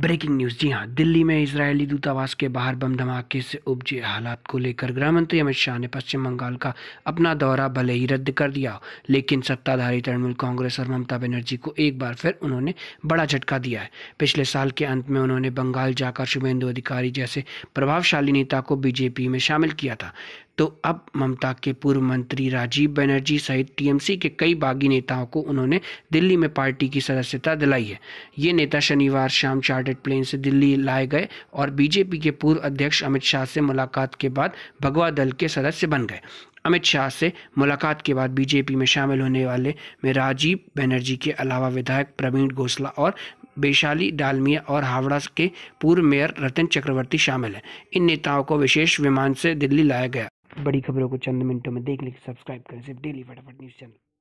breaking news जी हाँ दिल्ली में Israeli दूतावास के बाहर बम धमाके से उपजे हालात को लेकर गृह मंत्री अमित शाह ने पश्चिम बंगाल का अपना दौरा भले ही रद्द कर दिया लेकिन सत्ताधारी तृणमूल कांग्रेस और ममता बनर्जी को एक बार फिर उन्होंने बड़ा झटका दिया है पिछले साल के अंत में उन्होंने बंगाल जाकर शुभेंदु अधिकारी जैसे प्रभावशाली नेता को बीजेपी में शामिल किया था तो अब ममता के पूर्व मंत्री राजीव बनर्जी सहित टीएमसी के कई बागी नेताओं को उन्होंने दिल्ली में पार्टी की सदस्यता दिलाई है ये नेता शनिवार शाम चार्टर्ड प्लेन से दिल्ली लाए गए और बीजेपी के पूर्व अध्यक्ष अमित शाह से मुलाकात के बाद भगवा दल के सदस्य बन गए अमित शाह से मुलाकात के बाद बीजेपी में शामिल होने वाले में राजीव बनर्जी के अलावा विधायक प्रवीण घोसला और वैशाली डालमिया और हावड़ा के पूर्व मेयर रतन चक्रवर्ती शामिल हैं इन नेताओं को विशेष विमान से दिल्ली लाया गया बड़ी खबरों को चंद मिनटों में देख के सब्सक्राइब करें सिर्फ डेली फटाफट न्यूज़ चैनल